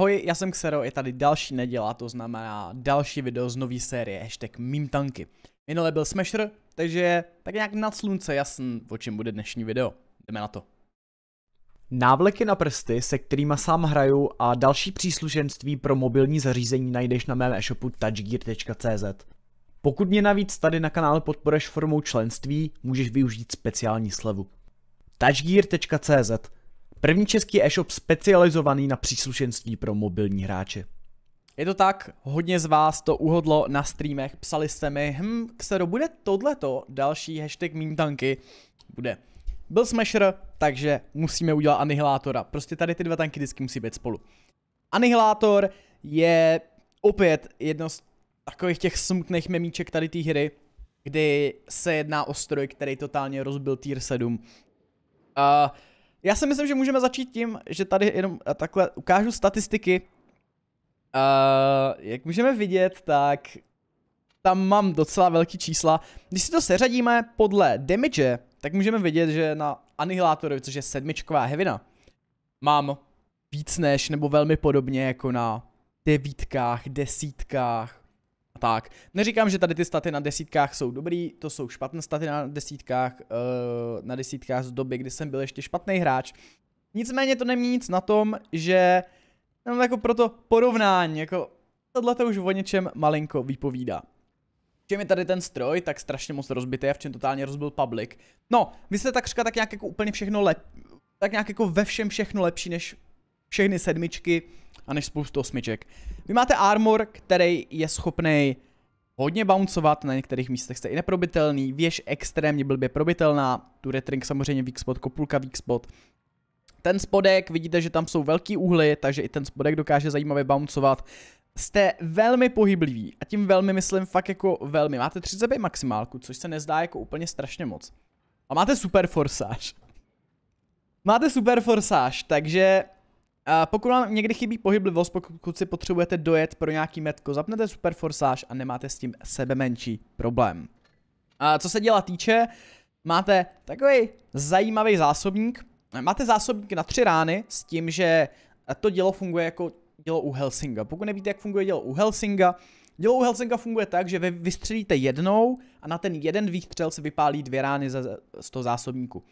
Ahoj, já jsem Xero, je tady další neděla, to znamená další video z nové série hashtag tanky. Minule byl Smasher, takže tak nějak nad slunce jasn, o čem bude dnešní video. Jdeme na to. Návleky na prsty, se kterými sám hraju a další příslušenství pro mobilní zařízení najdeš na mém e-shopu touchgear.cz. Pokud mě navíc tady na kanále podporeš formou členství, můžeš využít speciální slevu. touchgear.cz První český e-shop specializovaný na příslušenství pro mobilní hráče. Je to tak, hodně z vás to uhodlo na streamech, psali jste mi, hm, ksero, bude tohleto další hashtag tanky Bude. Byl smasher, takže musíme udělat anihilátora. Prostě tady ty dva tanky vždycky musí být spolu. Anihilátor je opět jedno z takových těch smutných memíček tady té hry, kdy se jedná o stroj, který totálně rozbil tier 7. Uh, já si myslím, že můžeme začít tím, že tady jenom takhle ukážu statistiky. Uh, jak můžeme vidět, tak tam mám docela velký čísla. Když si to seřadíme podle damage, tak můžeme vidět, že na anihilátorovi, což je sedmičková hevina, mám víc než nebo velmi podobně jako na devítkách, desítkách, tak. Neříkám, že tady ty staty na desítkách jsou dobrý, to jsou špatné staty na desítkách, eh, na desítkách z doby, kdy jsem byl ještě špatný hráč. Nicméně to nemí nic na tom, že jenom jako pro to porovnání, jako tohle to už o něčem malinko vypovídá. čem je tady ten stroj tak strašně moc rozbitý a v čem totálně rozbil public. No, vy jste takřka tak nějak jako úplně všechno lep, tak nějak jako ve všem všechno lepší než všechny sedmičky, a než spoustu osmiček. Vy máte armor, který je schopný hodně bouncovat, na některých místech jste i neprobitelný, věž extrémně blbě probitelná, tu retring samozřejmě weak spot, kopulka weak spot. Ten spodek, vidíte, že tam jsou velký úhly, takže i ten spodek dokáže zajímavě bouncovat. Jste velmi pohybliví a tím velmi myslím fakt jako velmi. Máte 30 maximálku, což se nezdá jako úplně strašně moc. A máte super forsáž. Máte super forsáž, takže pokud vám někdy chybí pohyblivost, pokud si potřebujete dojet pro nějaký metko, zapnete Super Forsage a nemáte s tím sebe menší problém. A co se děla týče, máte takový zajímavý zásobník. Máte zásobník na tři rány s tím, že to dělo funguje jako dělo u Helsinga. Pokud nevíte, jak funguje dělo u Helsinga, dělo u Helsinga funguje tak, že vy vystřelíte jednou a na ten jeden výstřel se vypálí dvě rány z toho zásobníku.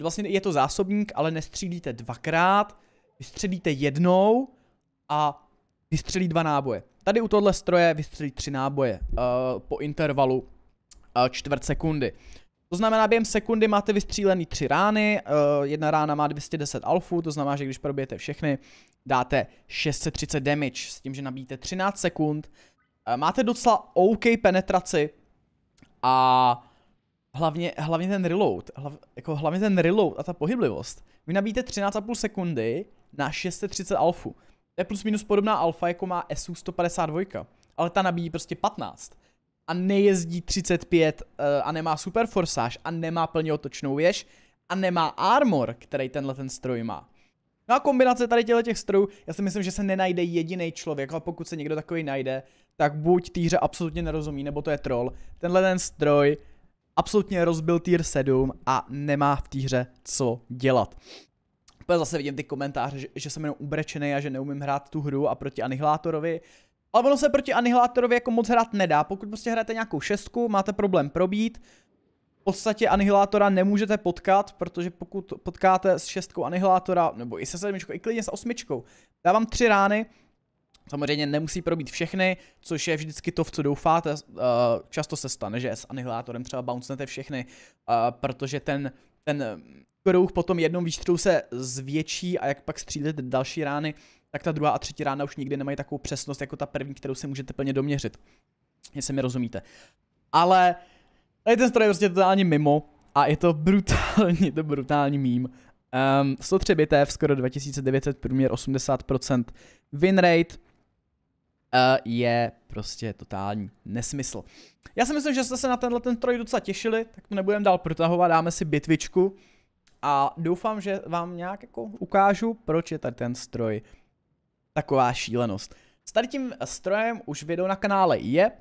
Vlastně je to zásobník, ale nestřílíte dvakrát, Vystřelíte jednou a vystřelí dva náboje. Tady u tohle stroje vystřelí tři náboje uh, po intervalu uh, čtvrt sekundy. To znamená, během sekundy máte vystřílený tři rány, uh, jedna rána má 210 alfů, to znamená, že když probijete všechny, dáte 630 damage, s tím, že nabíjíte 13 sekund. Uh, máte docela OK penetraci a hlavně, hlavně ten reload, hlav, jako hlavně ten reload a ta pohyblivost. Vy nabíjíte 13,5 sekundy, na 630 alfu. To je plus minus podobná alfa, jako má SU 152, ale ta nabíjí prostě 15 a nejezdí 35 eh, a nemá super forsáž a nemá plně otočnou věž a nemá armor, který tenhle ten stroj má. No a kombinace tady těchto těch strojů, já si myslím, že se nenajde jediný člověk, ale pokud se někdo takový najde, tak buď týře absolutně nerozumí, nebo to je troll. Tenhle ten stroj absolutně rozbil týr 7 a nemá v týře co dělat. Pak zase vidím ty komentáře, že, že jsem jenom ubrečený a že neumím hrát tu hru a proti Anihilátorovi. Ale ono se proti Anihilátorovi jako moc hrát nedá. Pokud prostě hrajete nějakou šestku, máte problém probít, v podstatě anihilátora nemůžete potkat, protože pokud potkáte s šestkou anihilátora, nebo i se sedmičkou, i klidně s osmičkou, dávám tři rány, Samozřejmě nemusí probít všechny, což je vždycky to, v co doufáte. Eh, často se stane, že s anihilátorem třeba bouncnete všechny, eh, protože ten, ten kruh potom jednou jednom výstřelu se zvětší a jak pak střílet další rány, tak ta druhá a třetí rána už nikdy nemají takovou přesnost jako ta první, kterou si můžete plně doměřit. Jestli mi rozumíte. Ale tady ten stroj je prostě totálně mimo a je to brutální, to brutální mím. Um, 103 bitev, skoro 2900, průměr 80%. Win rate, uh, je prostě totální nesmysl. Já si myslím, že jste se na tenhle ten troj docela těšili, tak to nebudeme dál protahovat, dáme si bitvičku. A doufám, že vám nějak jako ukážu, proč je tady ten stroj taková šílenost. S tady tím strojem už video na kanále je,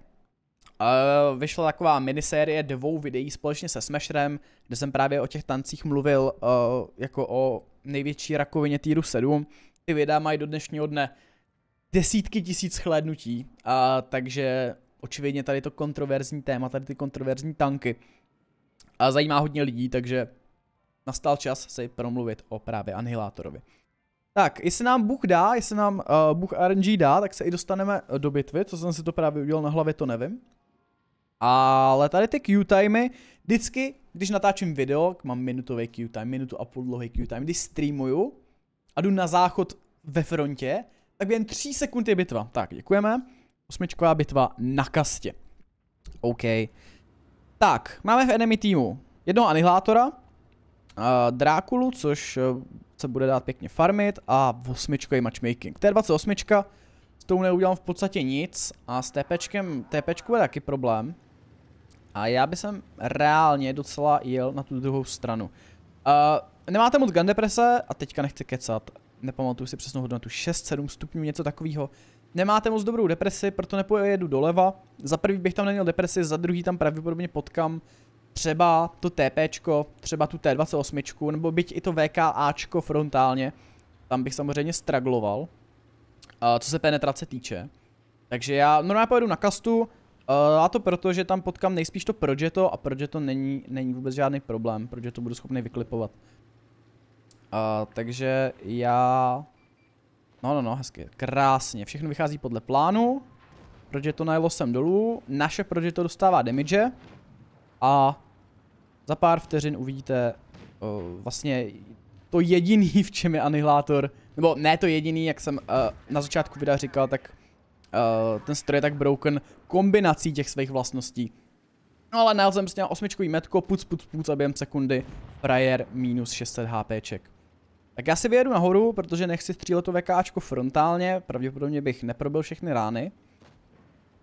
Uh, vyšla taková minisérie dvou videí společně se Smasherem, kde jsem právě o těch tancích mluvil uh, jako o největší rakovině týru 7. Ty videa mají do dnešního dne desítky tisíc chlédnutí, uh, takže očividně tady to kontroverzní téma, tady ty kontroverzní tanky a zajímá hodně lidí, takže nastal čas se promluvit o právě Anihilátorovi. Tak, jestli nám Bůh dá, jestli nám uh, Bůh RNG dá, tak se i dostaneme eh, do bitvy, co jsem si to právě udělal na hlavě, to nevím. Ale tady ty Q-timey, vždycky, když natáčím video, mám minutový Q-time, minutu a půl dlouhý Q-time, když streamuju a jdu na záchod ve frontě, tak jen 3 sekund je bitva. Tak, děkujeme. Osmičková bitva na kastě. OK. Tak, máme v enemy týmu jednoho anihilátora, Drákulu, což eh, se bude dát pěkně farmit a osmička je matchmaking. To je 28, s tou neudělám v podstatě nic a s TPčkem, TPčku je taky problém. A já bych sem reálně docela jel na tu druhou stranu. Uh, nemáte moc gun deprese a teďka nechci kecat, nepamatuju si přesnou hodnotu, 6-7 stupňů, něco takového. Nemáte moc dobrou depresi, proto nepojedu doleva. Za prvý bych tam neměl depresi, za druhý tam pravděpodobně potkám třeba to TP, třeba tu T28, nebo byť i to VKAčko frontálně, tam bych samozřejmě stragloval, uh, co se penetrace týče. Takže já normálně pojedu na kastu, uh, a to proto, že tam potkám nejspíš to Projeto a Projeto není, není vůbec žádný problém, protože to budu schopný vyklipovat. Uh, takže já... No, no, no, hezky, krásně, všechno vychází podle plánu. Projeto najelo sem dolů, naše to dostává damage a za pár vteřin uvidíte uh, vlastně to jediný, v čem je anihilátor, nebo ne to jediný, jak jsem uh, na začátku videa říkal, tak uh, ten stroj je tak broken kombinací těch svých vlastností. No ale nál jsem prostě osmičkový metko, puc, puc, puc a během sekundy prayer minus 600 HPček. Tak já si vyjedu nahoru, protože nechci střílet to VKáčko frontálně, pravděpodobně bych neprobil všechny rány.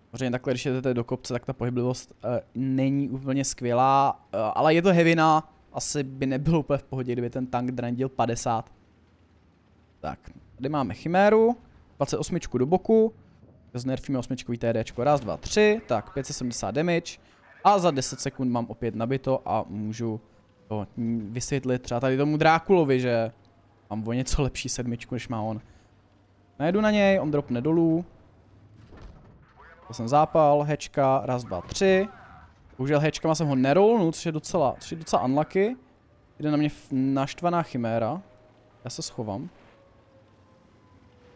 Samozřejmě takhle, když jdete do kopce, tak ta pohyblivost uh, není úplně skvělá, uh, ale je to hevina, asi by nebylo úplně v pohodě, kdyby ten tank drandil 50. Tak, tady máme chiméru, 28 do boku, znerfíme 8 TD, raz, dva, tři, tak 570 damage a za 10 sekund mám opět nabito a můžu to vysvětlit třeba tady tomu Drákulovi, že mám o něco lepší sedmičku, než má on. Najedu na něj, on dropne dolů, to jsem zápal, hečka, raz, dva, tři. Bohužel hečkama jsem ho nerolnul, což je docela, což je docela unlucky. Jde na mě naštvaná chiméra. Já se schovám.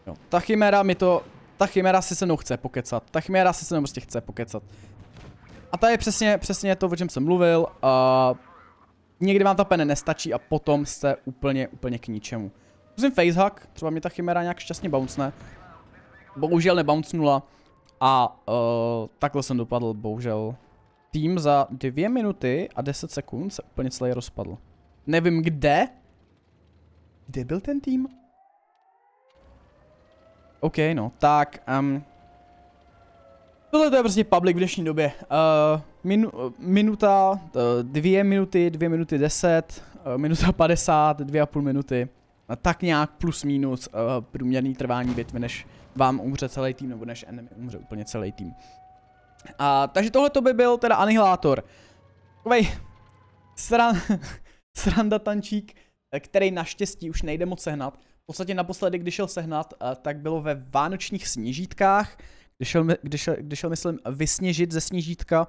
Jo, ta chiméra mi to... Ta chiméra si se mnou chce pokecat. Ta chiméra si se mnou prostě chce pokecat. A ta je přesně, přesně to, o čem jsem mluvil. A někdy vám ta pene nestačí a potom jste úplně, úplně k ničemu. Musím facehack, třeba mě ta chimera nějak šťastně bouncne. Bohužel nebouncnula. A uh, takhle jsem dopadl, bohužel. Tým za dvě minuty a 10 sekund se úplně celý rozpadl. Nevím kde. Kde byl ten tým? OK, no, tak, um, Tohle to je prostě public v dnešní době. Uh, minu, uh, minuta, uh, dvě minuty, dvě minuty deset, uh, minuta padesát, dvě a půl minuty. Uh, tak nějak plus minus uh, průměrný trvání bitvy, než vám umře celý tým, nebo než enemy umře úplně celý tým. A, takže tohle to by byl teda anihilátor. Takovej sran, sranda tančík, který naštěstí už nejde moc sehnat. V podstatě naposledy, když šel sehnat, eh, tak bylo ve vánočních sněžítkách, když šel, když šel, kdy šel myslím, vysněžit ze sněžítka,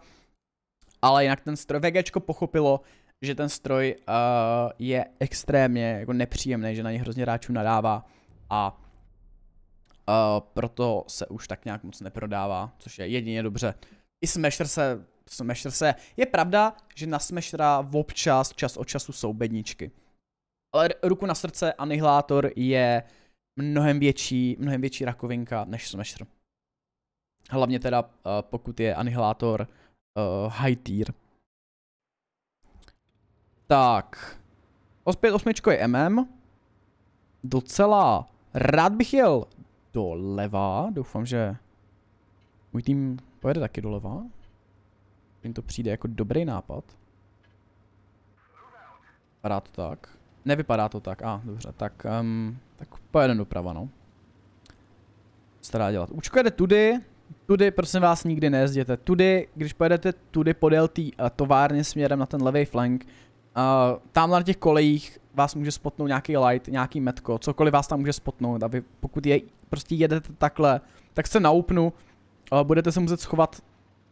ale jinak ten stroj, VGčko pochopilo, že ten stroj uh, je extrémně jako nepříjemný, že na ně hrozně ráčů nadává a proto se už tak nějak moc neprodává, což je jedině dobře. I Smasher se, Smasher se, je pravda, že na Smashera občas, čas od času jsou bedničky. Ale ruku na srdce, anihilátor je mnohem větší, mnohem větší rakovinka než Smasher. Hlavně teda, uh, pokud je anihilátor uh, eh, high tier. Tak. Ospět osmičko je MM. Docela rád bych jel doleva. Doufám, že můj tým pojede taky doleva. Jim to přijde jako dobrý nápad. Vypadá to tak. Nevypadá to tak, a ah, dobře, tak, um, tak pojedeme doprava, no. stará dělat? Učko jede tudy, tudy prosím vás nikdy nejezděte. Tudy, když pojedete tudy podél té eh, továrny směrem na ten levý flank, Uh, tamhle na těch kolejích vás může spotnout nějaký light, nějaký metko, cokoliv vás tam může spotnout, aby pokud je, prostě jedete takhle, tak se naupnu, uh, budete se muset schovat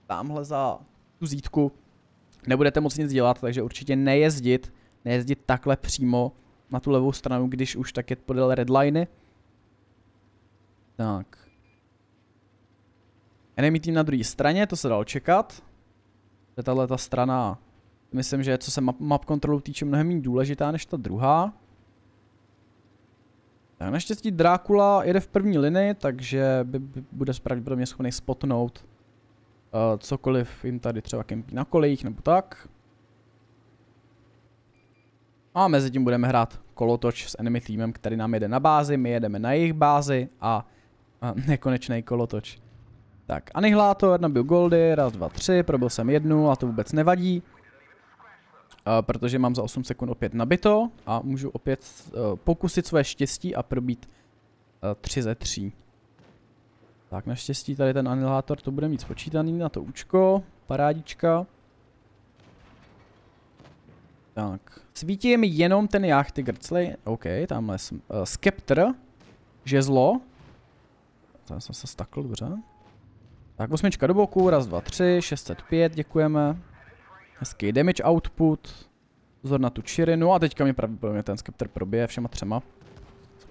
tamhle za tu zítku, nebudete moc nic dělat, takže určitě nejezdit, nejezdit takhle přímo na tu levou stranu, když už tak je podle redliny. Tak. Enemy tým na druhé straně, to se dalo čekat. To je tahle ta strana Myslím, že co se map, map kontrolu týče mnohem méně důležitá než ta druhá. Tak naštěstí Drákula jede v první linii, takže by, by bude pravděpodobně schopný spotnout uh, cokoliv jim tady třeba kempí na kolejích nebo tak. A mezi tím budeme hrát kolotoč s enemy týmem, který nám jede na bázi, my jedeme na jejich bázi a, a nekonečný kolotoč. Tak, Anihlátor, nabil goldy, raz, dva, tři, probil jsem jednu a to vůbec nevadí. Eh, protože mám za 8 sekund opět nabito a můžu opět eh, pokusit své štěstí a probít 3 eh, ze 3. Tak naštěstí tady ten anilátor to bude mít spočítaný na to účko, parádička. Tak, svítí mi jenom ten jachty grcly, ok, tamhle jsem, uh, skeptr, žezlo. Tam jsem se stakl, dobře. Tak osmička do boku, raz, dva, tři, 605, děkujeme. Hezký damage output. Pozor na tu čirinu a teďka mě pravděpodobně ten skepter probije všema třema.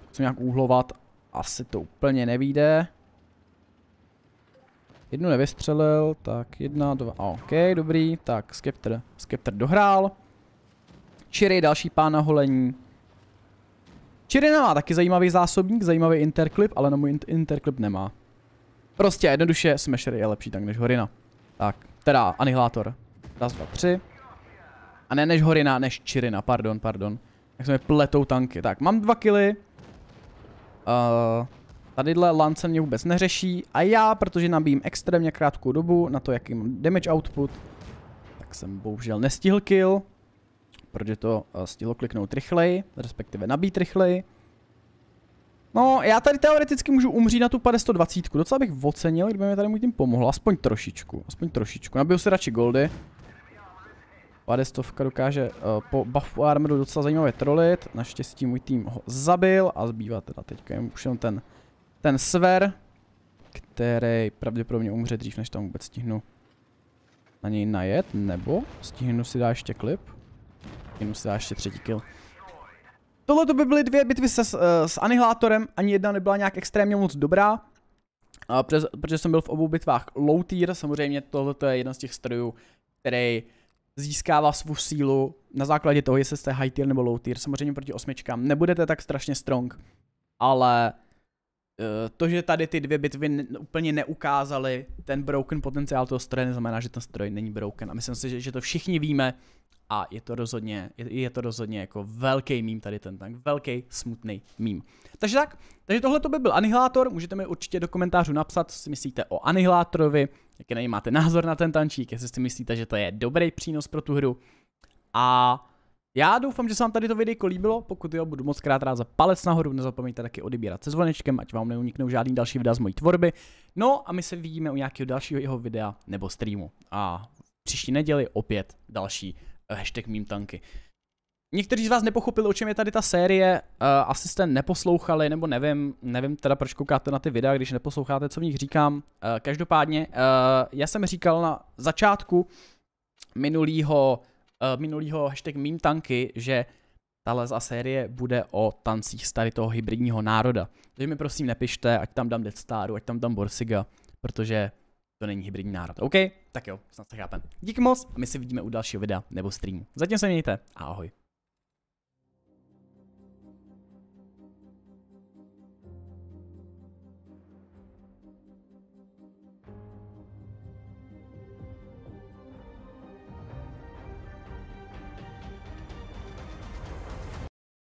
Chci nějak úhlovat. Asi to úplně nevíde. Jednu nevystřelil, tak jedna, dva, ok, dobrý, tak Skepter, Skepter dohrál. Čiry, další pán na holení. Čirina má taky zajímavý zásobník, zajímavý interklip, ale na můj interklip nemá. Prostě jednoduše Smasher je lepší tank než Horina. Tak, teda Anihilátor. Raz, dva, tři. A ne než Horina, než Čirina, pardon, pardon. Tak se mi pletou tanky. Tak, mám dva kily. Uh, tadyhle lance mě vůbec neřeší. A já, protože nabím extrémně krátkou dobu na to, jaký mám damage output, tak jsem bohužel nestihl kill. Protože to uh, stihlo kliknout rychleji, respektive nabít rychleji. No, já tady teoreticky můžu umřít na tu 520. Docela bych ocenil, kdyby mi tady můj tým pomohl. Aspoň trošičku, aspoň trošičku. Nabiju si radši goldy. Padestovka dokáže uh, po buffu armoru docela zajímavě trolit. Naštěstí můj tým ho zabil a zbývá teda teďka jen už jenom ten, ten sver, který pravděpodobně umře dřív, než tam vůbec stihnu na něj najet, nebo stihnu si dá ještě klip. Stihnu si dá ještě třetí kill. Tohle to by byly dvě bitvy se, uh, s eh, Anihilátorem, ani jedna nebyla nějak extrémně moc dobrá. Uh, protože, protože jsem byl v obou bitvách low tier, samozřejmě tohle je jeden z těch strojů, který uh, získává svou sílu na základě toho, jestli jste high tier nebo low tier. Samozřejmě proti osmičkám nebudete tak strašně strong, ale eh, to, že tady ty dvě bitvy úplně neukázaly ten broken potenciál toho stroje, neznamená, že ten stroj není broken. A myslím si, že, to všichni víme a je to rozhodně, je, je to rozhodně jako velký mím tady ten tank, velký smutný mím. Takže tak, takže tohle to by byl Anihilátor, můžete mi určitě do komentářů napsat, co si myslíte o Anihilátorovi, jaký na máte názor na ten tančík, jestli si myslíte, že to je dobrý přínos pro tu hru. A já doufám, že se vám tady to videjko líbilo, pokud jo, budu moc krát rád za palec nahoru, nezapomeňte taky odebírat se zvonečkem, ať vám neuniknou žádný další videa z mojí tvorby. No a my se vidíme u nějakého dalšího jeho videa nebo streamu. A příští neděli opět další hashtag meme tanky. Někteří z vás nepochopili, o čem je tady ta série, uh, asi jste neposlouchali, nebo nevím, nevím teda proč koukáte na ty videa, když neposloucháte, co v nich říkám. Uh, každopádně, uh, já jsem říkal na začátku minulýho, uh, minulýho hashtag meme tanky, že tahle za série bude o tancích z tady toho hybridního národa. Takže mi prosím nepište, ať tam dám Death Staru, ať tam dám Borsiga, protože to není hybridní národ. OK? Tak jo, snad se chápem. Díky moc a my se vidíme u dalšího videa nebo streamu. Zatím se mějte a ahoj.